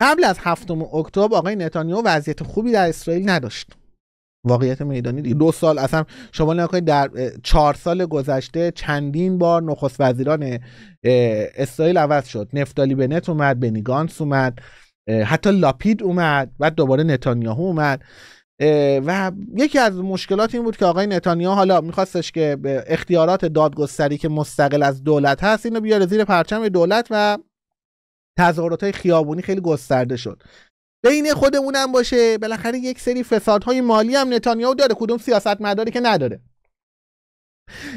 قبل از هفتم اکتبر آقای نتانیاهو وضعیت خوبی در اسرائیل نداشت واقعیت میدانی دیگه دو سال اصلا شما نکنید در چهار سال گذشته چندین بار نخست وزیران اسرائیل عوض شد نفتالی بنت اومد بنیگانس اومد حتی لاپید اومد و دوباره نتانیاهو اومد و یکی از مشکلات این بود که آقای نتانیاهو حالا میخواستش که اختیارات دادگستری که مستقل از دولت هست اینو بیاره زیر پرچم دولت و تظاهرات های خیابونی خیلی گسترده شد بین خودمونم باشه بالاخره یک سری فسادهای مالی هم نتانیاهو داره کدوم سیاستمداری که نداره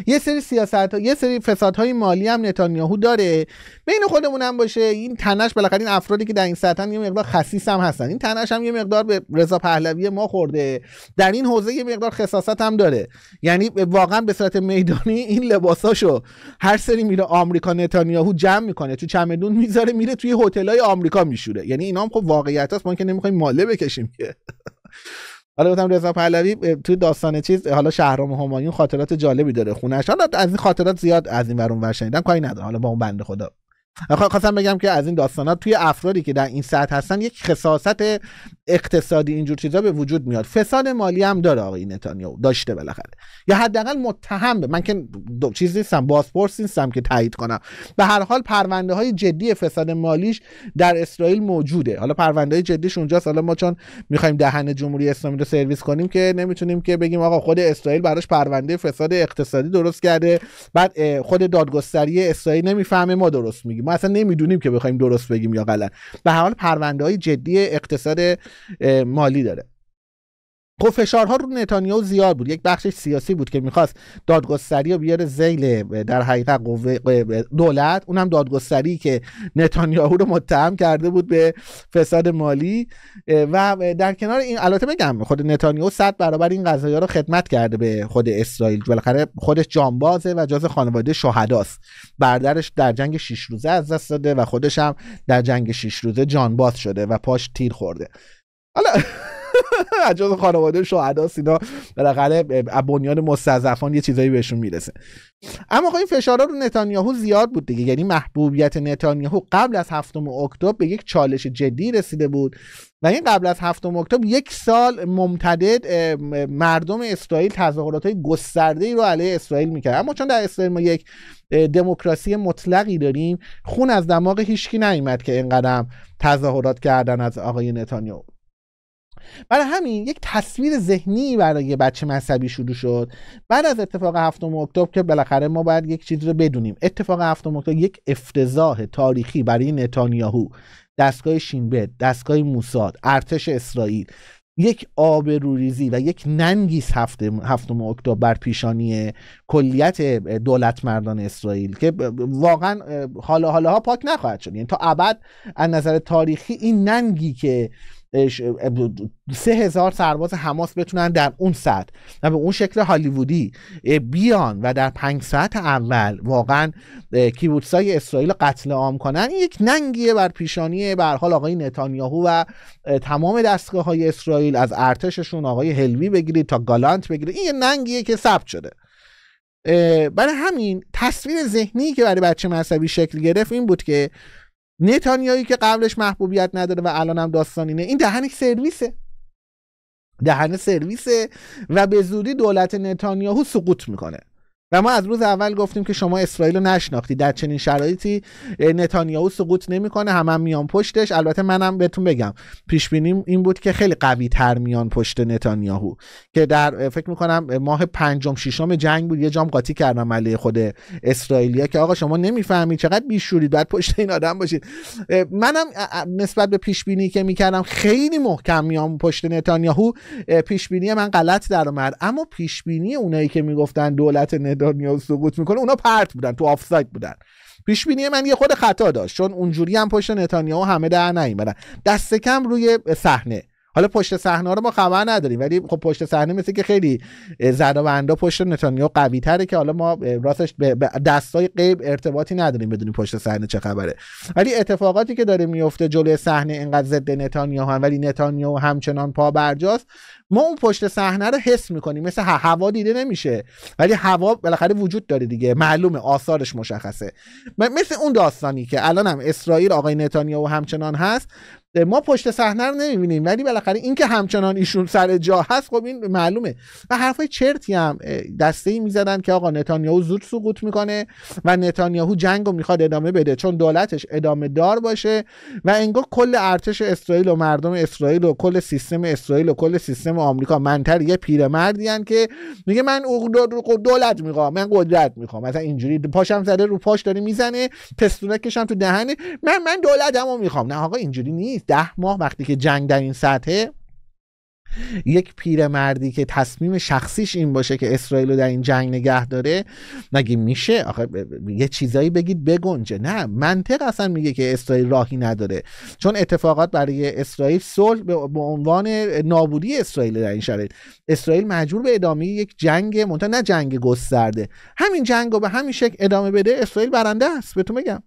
یه سری سیاست ها یه سری فسادهای مالی هم نتانیاهو داره بین خودمون هم باشه این تنش بالاخره این افرادی که در این سطح یه مقدار خصیص هم هستن این تنش هم یه مقدار به رضا پهلوی ما خورده در این حوزه یه مقدار خصاصت هم داره یعنی واقعا به صورت میدانی این لباساشو هر سری میره آمریکا نتانیاهو جمع میکنه تو چمدون میذاره میره توی هتلای آمریکا میشوره یعنی اینا هم خب واقعیت هست ما که نمیخوایم ماله بکشیم که حالا گفتم رضا پهلوی توی داستان چیز حالا شهرام همایون خاطرات جالبی داره خونش حالا از این خاطرات زیاد از این ور اون شنیدم کاری نداره حالا با اون بنده خدا خواستم بگم که از این داستانات توی افرادی که در این سطح هستن یک خصاصت اقتصادی اینجور چیزا به وجود میاد فساد مالی هم داره آقای نتانیاهو داشته بالاخره یا حداقل متهم به من که دو چیز نیستم بازپرس نیستم که تایید کنم به هر حال پرونده های جدی فساد مالیش در اسرائیل موجوده حالا پرونده های جدیش اونجاست حالا ما چون میخوایم دهن جمهوری اسلامی رو سرویس کنیم که نمیتونیم که بگیم آقا خود اسرائیل براش پرونده فساد اقتصادی درست کرده بعد خود دادگستری اسرائیل نمیفهمه ما درست میگیم ما اصلا نمیدونیم که بخوایم درست بگیم یا غلط به هر حال پرونده های جدی اقتصاد مالی داره خب فشارها رو نتانیاهو زیاد بود یک بخشش سیاسی بود که میخواست دادگستری رو بیاره زیل در حقیقت قوه دولت اونم دادگستری که نتانیاهو رو متهم کرده بود به فساد مالی و در کنار این البته بگم خود نتانیاهو صد برابر این ها رو خدمت کرده به خود اسرائیل بالاخره خودش جانبازه و جز خانواده شهداست بردرش در جنگ شیش روزه از دست داده و خودش هم در جنگ شش روزه جانباز شده و پاش تیر خورده حالا جز خانواده شهداست سینا بالاخره بنیان مستضعفان یه چیزایی بهشون میرسه اما خب این فشارا رو نتانیاهو زیاد بود دیگه یعنی محبوبیت نتانیاهو قبل از هفتم اکتبر به یک چالش جدی رسیده بود و این قبل از هفتم اکتبر یک سال ممتدد مردم اسرائیل تظاهرات های گسترده ای رو علیه اسرائیل میکرد اما چون در اسرائیل ما یک دموکراسی مطلقی داریم خون از دماغ هیچکی نیامد که اینقدر تظاهرات کردن از آقای نتانیاهو برای همین یک تصویر ذهنی برای بچه مذهبی شروع شد بعد از اتفاق هفتم اکتبر که بالاخره ما باید یک چیزی رو بدونیم اتفاق هفتم اکتبر یک افتضاح تاریخی برای نتانیاهو دستگاه شینبت دستگاه موساد ارتش اسرائیل یک آبروریزی و یک ننگیز هفته هفتم اکتبر بر پیشانی کلیت دولت مردان اسرائیل که واقعا حالا حالا ها پاک نخواهد شد یعنی تا ابد از نظر تاریخی این ننگی که سه هزار سرباز حماس بتونن در اون سطح و به اون شکل هالیوودی بیان و در پنج ساعت اول واقعا کیبوتسای اسرائیل قتل عام کنن یک ننگیه بر پیشانی بر حال آقای نتانیاهو و تمام دستگاه های اسرائیل از ارتششون آقای هلوی بگیرید تا گالانت بگیرید این یه ننگیه که ثبت شده برای همین تصویر ذهنی که برای بچه مذهبی شکل گرفت این بود که نتانیایی که قبلش محبوبیت نداره و الان هم داستان این دهن سرویسه دهن سرویسه و به زودی دولت نتانیاهو سقوط میکنه و ما از روز اول گفتیم که شما اسرائیل رو نشناختی در چنین شرایطی نتانیاهو سقوط نمیکنه هم, هم میان پشتش البته منم بهتون بگم پیش بینیم این بود که خیلی قوی تر میان پشت نتانیاهو که در فکر می میکنم ماه پنجم ششم جنگ بود یه جام قاطی کردم علیه خود اسرائیلیا که آقا شما نمیفهمید چقدر بیشورید بعد پشت این آدم باشید منم نسبت به پیش بینی که میکردم خیلی محکم میان پشت نتانیاهو پیش بینی من غلط در اما پیش بینی اونایی که میگفتن دولت بریتانیا سقوط میکنه اونا پرت بودن تو آفساید بودن پیش بینی من یه خود خطا داشت چون اونجوری هم پشت نتانیاهو همه در نیومدن دست کم روی صحنه حالا پشت صحنه رو ما خبر نداریم ولی خب پشت صحنه مثل که خیلی زد و پشت نتانیاهو قوی تره که حالا ما راستش به دستای غیب ارتباطی نداریم بدونیم پشت صحنه چه خبره ولی اتفاقاتی که داره میفته جلوی صحنه اینقدر ضد نتانیاهو هم ولی نتانیاهو همچنان پا برجاست ما اون پشت صحنه رو حس میکنیم مثل هوا دیده نمیشه ولی هوا بالاخره وجود داره دیگه معلومه آثارش مشخصه مثل اون داستانی که الان هم اسرائیل آقای نتانیاهو همچنان هست ما پشت صحنه رو نمیبینیم ولی بالاخره اینکه همچنان ایشون سر جا هست خب این معلومه و حرفای چرتی هم دسته ای میزدن که آقا نتانیاهو زود سقوط میکنه و نتانیاهو جنگ رو میخواد ادامه بده چون دولتش ادامه دار باشه و انگار کل ارتش اسرائیل و مردم اسرائیل و کل سیستم اسرائیل و کل سیستم آمریکا منتر یه پیرمردی که میگه من دولت میخوام من قدرت میخوام مثلا اینجوری پاشم زده رو پاش داره میزنه پستونکش تو دهنه من من دولتمو میخوام نه آقا اینجوری نیست ده ماه وقتی که جنگ در این سطحه یک پیرمردی که تصمیم شخصیش این باشه که اسرائیل رو در این جنگ نگه داره نگه میشه آخه یه چیزایی بگید بگنجه نه منطق اصلا میگه که اسرائیل راهی نداره چون اتفاقات برای اسرائیل صلح به عنوان نابودی اسرائیل در این شرایط اسرائیل مجبور به ادامه یک جنگ منتها نه جنگ گسترده همین جنگ رو به همین شکل ادامه بده اسرائیل برنده است به تو میگم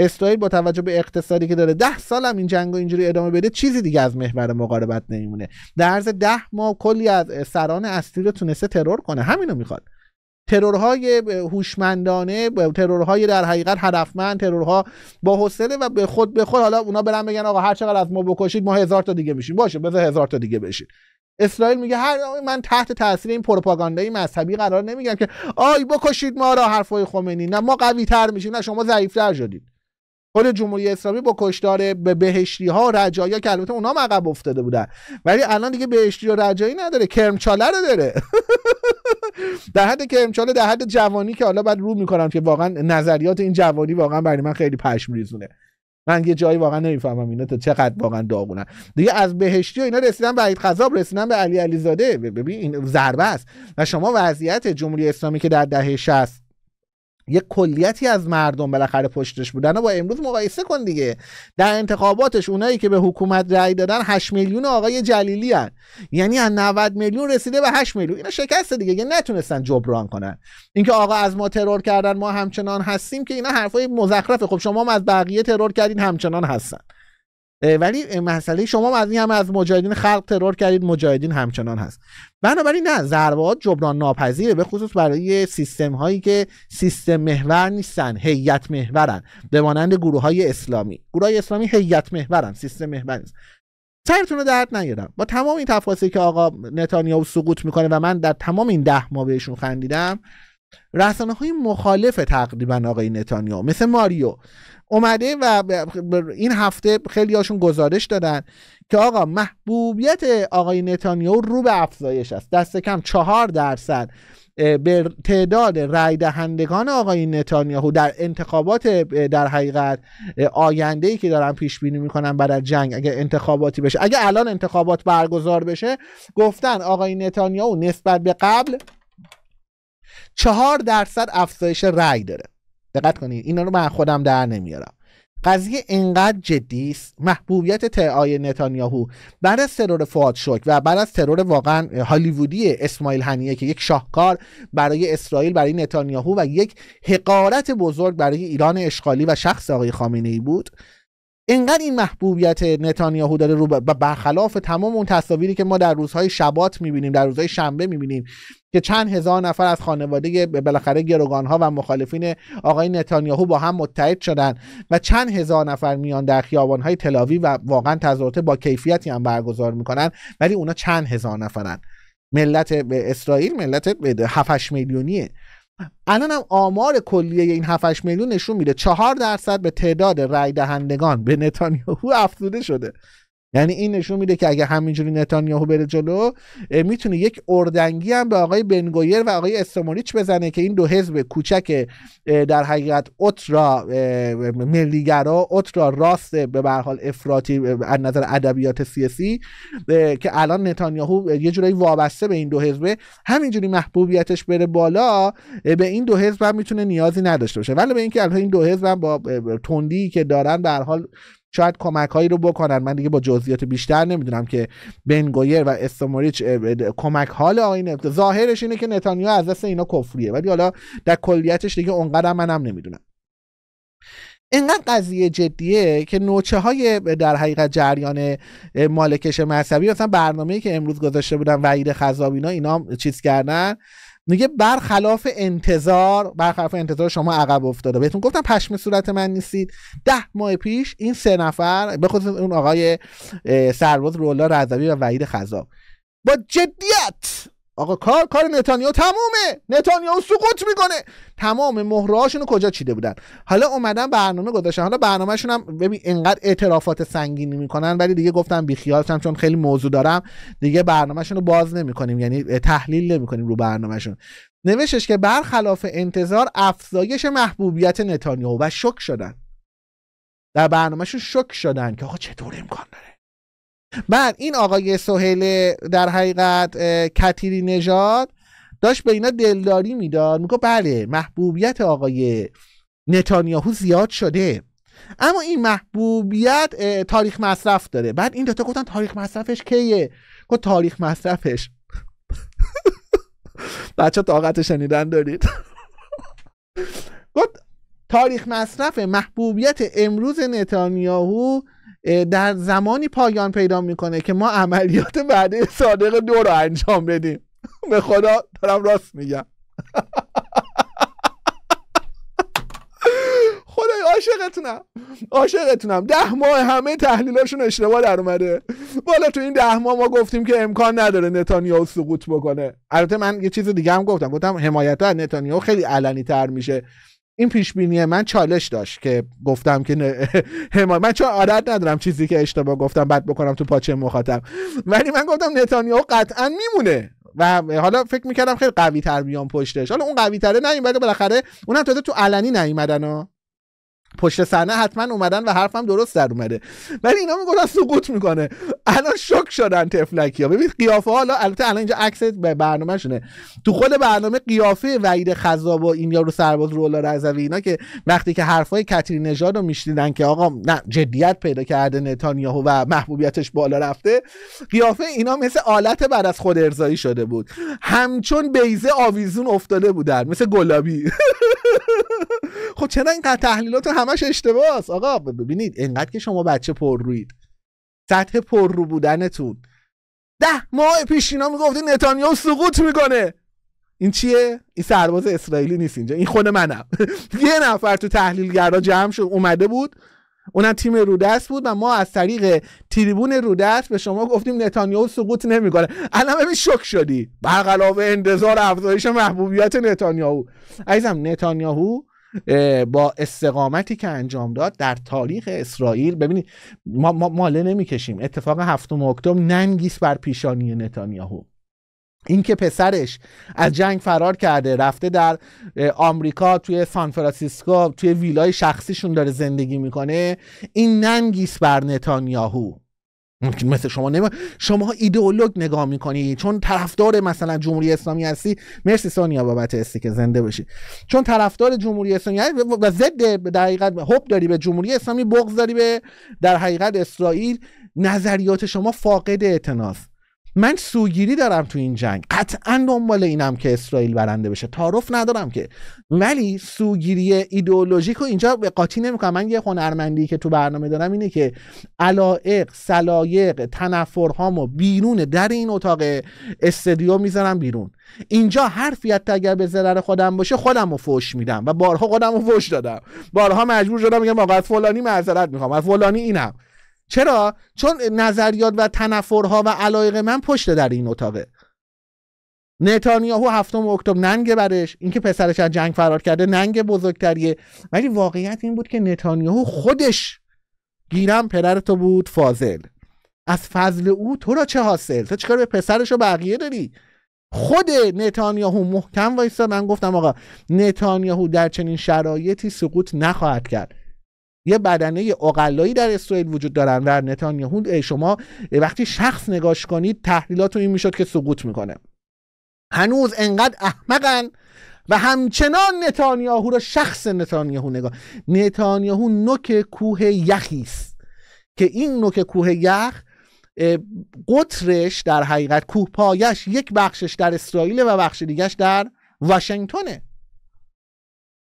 اسرائیل با توجه به اقتصادی که داره ده سال هم این جنگ اینجوری ادامه بده چیزی دیگه از محور مقاربت نمیمونه در عرض ده ماه کلی از سران اصلی رو تونسته ترور کنه همینو میخواد ترورهای هوشمندانه ترورهای در حقیقت هدفمند ترورها با حوصله و به خود به خود حالا اونا برن بگن آقا هر چقدر از ما بکشید ما هزار تا دیگه میشیم باشه بذار هزار تا دیگه بشید اسرائیل میگه هر من تحت تاثیر این پروپاگاندای مذهبی قرار نمیگم که آی بکشید ما را حرفای خمینی نه ما قوی تر میشیم نه شما ضعیف تر شدید خود جمهوری اسلامی با کشدار به بهشتی ها رجایی که البته اونا عقب افتاده بودن ولی الان دیگه بهشتی و رجایی نداره کرمچاله رو داره در حد کرمچاله در حد جوانی که حالا بعد رو میکنم که واقعا نظریات این جوانی واقعا برای من خیلی پشم ریزونه من یه جایی واقعا نمیفهمم اینا تا چقدر واقعا داغونن دیگه از بهشتی و اینا رسیدن به عید خذاب رسیدن به علی علیزاده ببین این ضربه است و شما وضعیت جمهوری اسلامی که در دهه 60 یه کلیتی از مردم بالاخره پشتش بودن و با امروز مقایسه کن دیگه در انتخاباتش اونایی که به حکومت رأی دادن 8 میلیون آقای جلیلی هن. یعنی از 90 میلیون رسیده به 8 میلیون اینا شکست دیگه یعنی نتونستن جبران کنن اینکه آقا از ما ترور کردن ما همچنان هستیم که اینا حرفای مزخرفه خب شما هم از بقیه ترور کردین همچنان هستن ولی مسئله شما از این همه از مجاهدین خلق ترور کردید مجاهدین همچنان هست بنابراین نه ضربات جبران ناپذیره به خصوص برای سیستم هایی که سیستم محور نیستن هیئت محورن به مانند گروه های اسلامی گروه های اسلامی هیئت محورن سیستم محور نیست سرتون رو درد نیارم با تمام این تفاصیلی که آقا نتانیاهو سقوط میکنه و من در تمام این ده ماه بهشون خندیدم رسانه های مخالف تقریبا آقای نتانیاهو مثل ماریو اومده و این هفته خیلی هاشون گزارش دادن که آقا محبوبیت آقای نتانیاهو رو به افزایش است دست کم چهار درصد به تعداد رای دهندگان آقای نتانیاهو در انتخابات در حقیقت آینده ای که دارن پیش بینی میکنن بعد از جنگ اگر انتخاباتی بشه اگر الان انتخابات برگزار بشه گفتن آقای نتانیاهو نسبت به قبل چهار درصد افزایش رأی داره دقت کنید اینا رو من خودم در نمیارم قضیه اینقدر جدی است محبوبیت تئای نتانیاهو بعد از ترور فواد شوک و بعد از ترور واقعا هالیوودی اسماعیل هنیه که یک شاهکار برای اسرائیل برای نتانیاهو و یک حقارت بزرگ برای ایران اشغالی و شخص آقای خامنه ای بود انقدر این محبوبیت نتانیاهو داره رو و برخلاف تمام اون تصاویری که ما در روزهای شبات میبینیم در روزهای شنبه میبینیم که چند هزار نفر از خانواده بالاخره ها و مخالفین آقای نتانیاهو با هم متحد شدن و چند هزار نفر میان در خیابان های تلاوی و واقعا تظاهرات با کیفیتی هم برگزار میکنن ولی اونا چند هزار نفرن ملت اسرائیل ملت 7 میلیونیه الان هم آمار کلیه این 7 میلیون نشون میده 4 درصد به تعداد رای دهندگان به نتانیاهو افزوده شده یعنی این نشون میده که اگه همینجوری نتانیاهو بره جلو میتونه یک اردنگی هم به آقای بنگویر و آقای استموریچ بزنه که این دو حزب کوچک در حقیقت اوترا ملیگرا اوترا راست به هر حال افراطی از نظر ادبیات سیاسی که الان نتانیاهو یه جورایی وابسته به این دو حزبه همینجوری محبوبیتش بره بالا به این دو حزب هم میتونه نیازی نداشته باشه ولی به اینکه الان این دو حزب با تندی که دارن به حال شاید کمک هایی رو بکنن من دیگه با جزئیات بیشتر نمیدونم که بنگویر و استوموریچ کمک حال آین ظاهرش اینه که نتانیو از دست اینا کفریه ولی حالا در کلیتش دیگه اونقدر منم نمیدونم اینقدر قضیه جدیه که نوچه های در حقیقت جریان مالکش مذهبی مثلا برنامه‌ای که امروز گذاشته بودن وعید خزابینا اینا چیز کردن میگه برخلاف انتظار برخلاف انتظار شما عقب افتاده بهتون گفتم پشم صورت من نیستید ده ماه پیش این سه نفر به خصوص اون آقای سرباز رولا رضوی و وحید خذاب با جدیت آقا کار کار نتانیاهو تمومه نتانیاهو سقوط میکنه تمام مهرهاشون کجا چیده بودن حالا اومدن برنامه گذاشتن حالا برنامهشون هم ببین انقدر اعترافات سنگینی میکنن ولی دیگه گفتم بیخیالشم چون خیلی موضوع دارم دیگه برنامهشون رو باز نمیکنیم یعنی تحلیل نمیکنیم رو برنامهشون نوشش که برخلاف انتظار افزایش محبوبیت نتانیاهو و شک شدن در برنامهشون شک شدن که آقا چطور امکان داره بعد این آقای سهیل در حقیقت کتیری نژاد داشت به اینا دلداری میداد میگه بله محبوبیت آقای نتانیاهو زیاد شده اما این محبوبیت تاریخ مصرف داره بعد این دوتا گفتن تاریخ مصرفش کیه گفت تاریخ مصرفش بچه طاقت شنیدن دارید گفت تاریخ مصرف محبوبیت امروز نتانیاهو در زمانی پایان پیدا میکنه که ما عملیات بعدی صادق دو رو انجام بدیم به خدا دارم راست میگم خدای عاشقتونم عاشقتونم ده ماه همه تحلیلاشون اشتباه در اومده بالا تو این ده ماه ما گفتیم که امکان نداره نتانیاهو سقوط بکنه البته من یه چیز دیگه هم گفتم گفتم حمایت از نتانیاهو خیلی علنی تر میشه این پیش بینی من چالش داشت که گفتم که نه من چون عادت ندارم چیزی که اشتباه گفتم بد بکنم تو پاچه مخاطب ولی من گفتم نتانیاهو قطعا میمونه و حالا فکر میکردم خیلی قوی تر بیان پشتش حالا اون قوی تره نیم ولی بالاخره اون هم تو علنی نیومدن پشت صحنه حتما اومدن و حرفم درست در اومده ولی اینا میگفتن سقوط میکنه الان شک شدن تفلکی ها ببینید قیافه حالا البته الان اینجا عکس به برنامه شونه تو خود برنامه قیافه وعید خذاب و این یارو سرباز رولا رضوی اینا که وقتی که حرفای کتری نژاد رو میشنیدن که آقا نه جدیت پیدا کرده نتانیاهو و محبوبیتش بالا رفته قیافه اینا مثل آلت بعد از خود ارزایی شده بود همچون بیزه آویزون افتاده بودن مثل گلابی خب چرا اینقدر تحلیلات همش اشتباه است آقا ببینید انقدر که شما بچه پر روید سطح پر رو بودنتون ده ماه پیش اینا میگفتی نتانیاهو سقوط میکنه این چیه این سرباز اسرائیلی نیست اینجا این خود منم یه نفر تو تحلیلگرا جمع شد اومده بود اونم تیم رودست بود و ما از طریق تریبون رودست به شما گفتیم نتانیاهو سقوط نمیکنه الان ببین شک شدی برقلاب انتظار افزایش محبوبیت نتانیاهو عزیزم نتانیاهو با استقامتی که انجام داد در تاریخ اسرائیل ببینید ما, ما ماله نمیکشیم اتفاق هفتم اکتبر ننگیس بر پیشانی نتانیاهو اینکه پسرش از جنگ فرار کرده رفته در آمریکا توی سان توی ویلای شخصیشون داره زندگی میکنه این ننگیس بر نتانیاهو مثل شما نمی... شما ایدئولوگ نگاه میکنی چون طرفدار مثلا جمهوری اسلامی هستی مرسی سونیا بابت هستی که زنده باشی چون طرفدار جمهوری اسلامی یعنی و ضد در حقیقت حب داری به جمهوری اسلامی بغض داری به در حقیقت اسرائیل نظریات شما فاقد اعتناست من سوگیری دارم تو این جنگ قطعا دنبال اینم که اسرائیل برنده بشه تعارف ندارم که ولی سوگیری ایدئولوژیک رو اینجا به قاطی نمیکنم من یه هنرمندی که تو برنامه دارم اینه که علایق سلایق تنفرهامو بیرون در این اتاق استدیو میذارم بیرون اینجا حرفی حتی اگر به ضرر خودم باشه خودم رو فوش میدم و بارها خودم رو فوش دادم بارها مجبور شدم میگم آقا فلانی معذرت میخوام از فلانی اینم چرا چون نظریات و تنفرها و علایق من پشت در این اتاقه نتانیاهو هفتم اکتبر ننگ برش اینکه پسرش از جنگ فرار کرده ننگ بزرگتریه ولی واقعیت این بود که نتانیاهو خودش گیرم پدر تو بود فاضل از فضل او تو را چه حاصل تو چیکار به پسرش و بقیه داری خود نتانیاهو محکم وایستا من گفتم آقا نتانیاهو در چنین شرایطی سقوط نخواهد کرد یه بدنه اقلایی در اسرائیل وجود دارن و نتانیاهو شما وقتی شخص نگاش کنید تحلیلات این میشد که سقوط میکنه هنوز انقدر احمقن و همچنان نتانیاهو را شخص نتانیاهو نگاه نتانیاهو نوک کوه یخی است که این نوک کوه یخ قطرش در حقیقت کوه پایش یک بخشش در اسرائیل و بخش دیگهش در واشنگتنه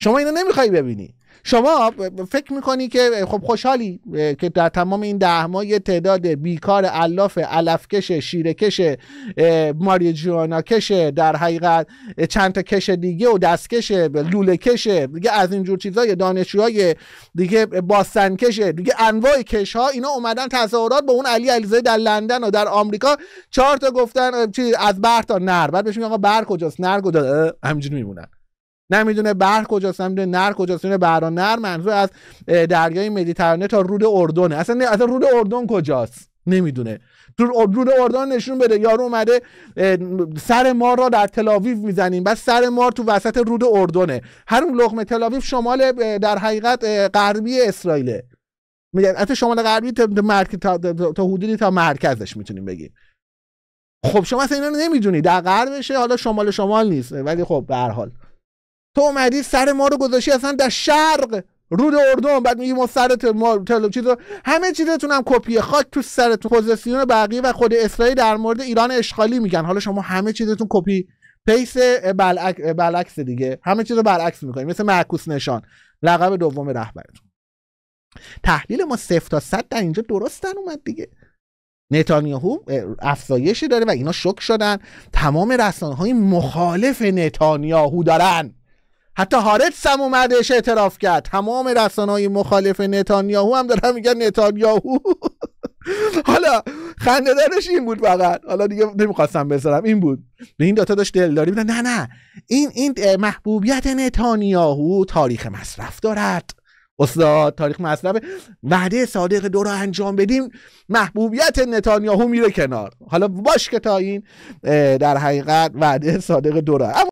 شما اینو نمیخوای ببینی شما فکر میکنی که خب خوشحالی که در تمام این ده ماه یه تعداد بیکار علاف علفکش شیرکش ماریجوانا کشه در حقیقت چند تا کش دیگه و دستکش لوله کشه دیگه از اینجور چیزای دانشجوهای دیگه باستن کشه دیگه انواع کش ها اینا اومدن تظاهرات با اون علی علیزاده در لندن و در آمریکا چهار تا گفتن از بر تا نر بعد بهش میگن آقا بر کجاست نر کجاست همینجوری میمونن نمیدونه بر کجاست نمیدونه نر کجاست نمیدونه بحر نر منظور از دریای مدیترانه تا رود اردن اصلا اصلا رود اردن کجاست نمیدونه تو رود اردن نشون بده یارو اومده سر مار را در تلاویف میزنیم بعد سر مار تو وسط رود اردنه هر اون لقمه تلاویف شمال در حقیقت غربی اسرائیله میگن حتی شمال غربی تا, تا, تا حدودی تا مرکزش میتونیم بگیم خب شما اصلا اینا نمیدونی در غربشه حالا شمال شمال نیست ولی خب به هر حال تو اومدی سر ما رو گذاشتی اصلا در شرق رود اردن بعد میگی ما سر ما تل چیز رو همه چیزتون هم کپیه خاک تو تو پوزیسیون بقیه و خود اسرائیل در مورد ایران اشغالی میگن حالا شما همه چیزتون کپی پیس بلعک... دیگه همه چیز رو برعکس میکنیم مثل معکوس نشان لقب دوم رهبرتون تحلیل ما صفر تا صد در اینجا درستن اومد دیگه نتانیاهو افزایشی داره و اینا شک شدن تمام رسانه های مخالف نتانیاهو دارن حتی هارتس هم اومدش اعتراف کرد تمام های مخالف نتانیاهو هم دارن میگن نتانیاهو حالا دارش این بود فقط حالا دیگه نمیخواستم بذارم این بود به این داتا داشت دلداری بودن نه نه این این محبوبیت نتانیاهو تاریخ مصرف دارد استاد تاریخ مصرف وعده صادق دو رو انجام بدیم محبوبیت نتانیاهو میره کنار حالا باش که تا این در حقیقت وعده صادق دو